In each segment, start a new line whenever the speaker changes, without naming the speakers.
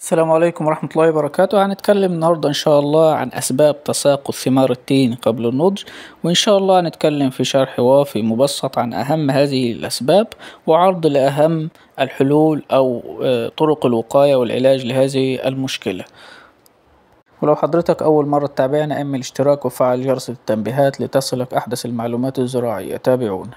السلام عليكم ورحمة الله وبركاته هنتكلم النهاردة إن شاء الله عن أسباب تساقط ثمار التين قبل النضج وإن شاء الله هنتكلم في شرح وافي مبسط عن أهم هذه الأسباب وعرض لأهم الحلول أو آه، طرق الوقاية والعلاج لهذه المشكلة ولو حضرتك أول مرة تتابعنا أم الاشتراك وفعل جرس التنبيهات لتصلك أحدث المعلومات الزراعية تابعونا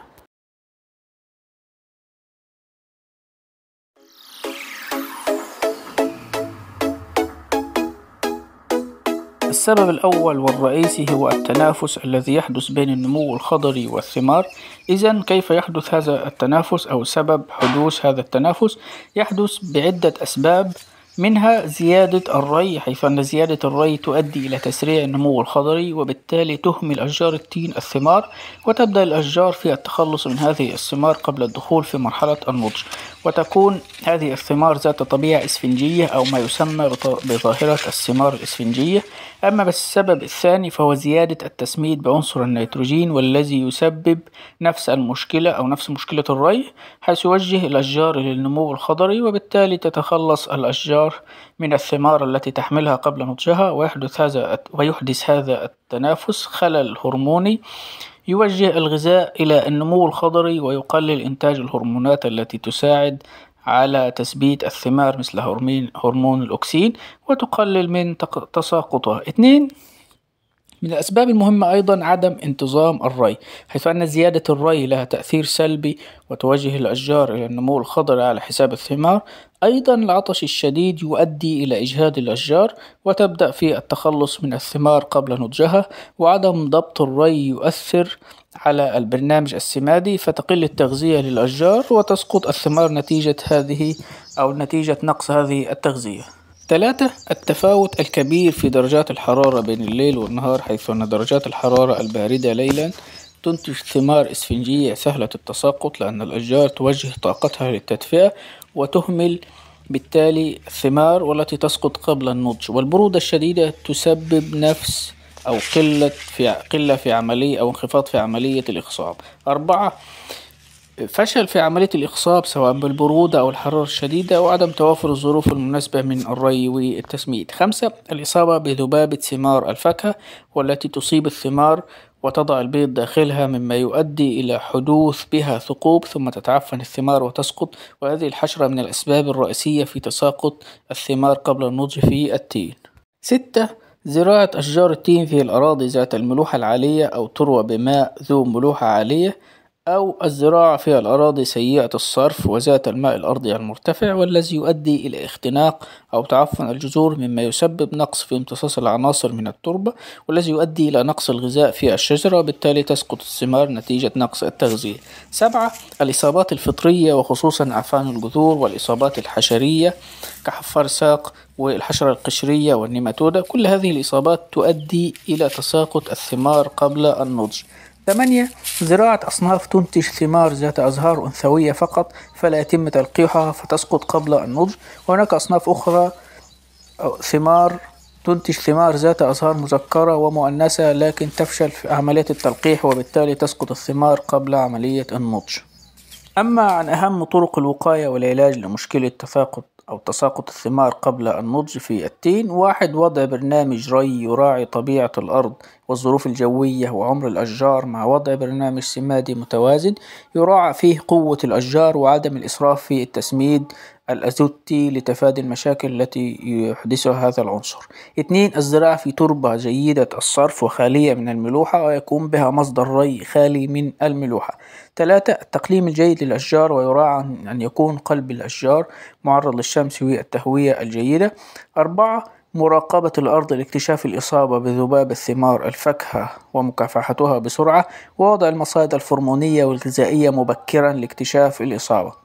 السبب الأول والرئيسي هو التنافس الذي يحدث بين النمو الخضري والثمار إذا كيف يحدث هذا التنافس أو سبب حدوث هذا التنافس يحدث بعدة أسباب منها زيادة الري حيث أن زيادة الري تؤدي إلى تسريع النمو الخضري وبالتالي تهمل أشجار التين الثمار وتبدأ الأشجار في التخلص من هذه الثمار قبل الدخول في مرحلة النضج وتكون هذه الثمار ذات طبيعة إسفنجية أو ما يسمى بظاهرة الثمار الإسفنجية أما السبب الثاني فهو زيادة التسميد بعنصر النيتروجين والذي يسبب نفس المشكلة أو نفس مشكلة الري حيث يوجه الأشجار للنمو الخضري وبالتالي تتخلص الأشجار التيار من الثمار التي تحملها قبل نضجها ويحدث هذا ويحدث هذا التنافس خلل هرموني يوجه الغذاء إلى النمو الخضري ويقلل إنتاج الهرمونات التي تساعد على تثبيت الثمار مثل هرمون الأكسين وتقلل من تساقطه. اثنين من الأسباب المهمة أيضا عدم انتظام الري حيث أن زيادة الري لها تأثير سلبي وتوجه الأشجار إلى النمو الخضر على حساب الثمار أيضا العطش الشديد يؤدي إلى إجهاد الأشجار وتبدأ في التخلص من الثمار قبل نضجها وعدم ضبط الري يؤثر على البرنامج السمادي فتقل التغذية للأشجار وتسقط الثمار نتيجة هذه أو نتيجة نقص هذه التغذية ثلاثة التفاوت الكبير في درجات الحرارة بين الليل والنهار حيث أن درجات الحرارة الباردة ليلا تنتج ثمار إسفنجية سهلة التساقط لأن الأشجار توجه طاقتها للتدفئة وتهمل بالتالي الثمار والتي تسقط قبل النضج والبرودة الشديدة تسبب نفس أو قلة في قلة في عملية أو انخفاض في عملية الإخصاب أربعة فشل في عملية الإخصاب سواء بالبرودة أو الحرارة الشديدة وعدم توافر الظروف المناسبة من الري والتسميد خمسة الإصابة بذبابة ثمار الفاكهة والتي تصيب الثمار وتضع البيض داخلها مما يؤدي إلى حدوث بها ثقوب ثم تتعفن الثمار وتسقط وهذه الحشرة من الأسباب الرئيسية في تساقط الثمار قبل النضج في التين ستة زراعة أشجار التين في الأراضي ذات الملوحة العالية أو تروى بماء ذو ملوحة عالية أو الزراعة في الأراضي سيئة الصرف وذات الماء الأرضي المرتفع والذي يؤدي إلى اختناق أو تعفن الجذور مما يسبب نقص في امتصاص العناصر من التربة والذي يؤدي إلى نقص الغذاء في الشجرة بالتالي تسقط الثمار نتيجة نقص التغذية سبعة الإصابات الفطرية وخصوصا أعفان الجذور والإصابات الحشرية كحفار ساق والحشرة القشرية والنيماتودة كل هذه الإصابات تؤدي إلى تساقط الثمار قبل النضج ثمانية زراعة أصناف تنتج ثمار ذات أزهار أنثوية فقط فلا يتم تلقيحها فتسقط قبل النضج وهناك أصناف أخرى ثمار تنتج ثمار ذات أزهار مذكرة ومؤنثة لكن تفشل في عملية التلقيح وبالتالي تسقط الثمار قبل عملية النضج أما عن أهم طرق الوقاية والعلاج لمشكلة تفاقد أو تساقط الثمار قبل النضج في التين واحد وضع برنامج ري يراعي طبيعة الأرض والظروف الجوية وعمر الأشجار مع وضع برنامج سمادي متوازن يراعى فيه قوة الأشجار وعدم الإسراف في التسميد الأزوتي لتفادي المشاكل التي يحدثها هذا العنصر اثنين الزراعة في تربة جيدة الصرف وخالية من الملوحة ويكون بها مصدر ري خالي من الملوحة ثلاثة التقليم الجيد للأشجار ويراعى أن يكون قلب الأشجار معرض للشمس والتهوية الجيدة أربعة مراقبة الأرض لاكتشاف الإصابة بذباب الثمار الفاكهة ومكافحتها بسرعة ووضع المصائد الفرمونية والغذائية مبكرا لاكتشاف الإصابة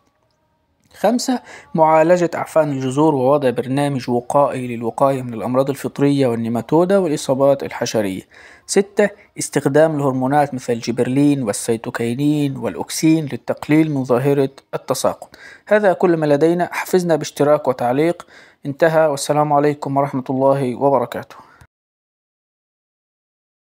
خمسة معالجة أعفان الجذور ووضع برنامج وقائي للوقاية من الأمراض الفطرية والنيماتودا والإصابات الحشرية ستة استخدام الهرمونات مثل الجبرلين والسيتوكينين والأكسين للتقليل من ظاهرة التساقط هذا كل ما لدينا حفزنا باشتراك وتعليق انتهى والسلام عليكم ورحمة الله وبركاته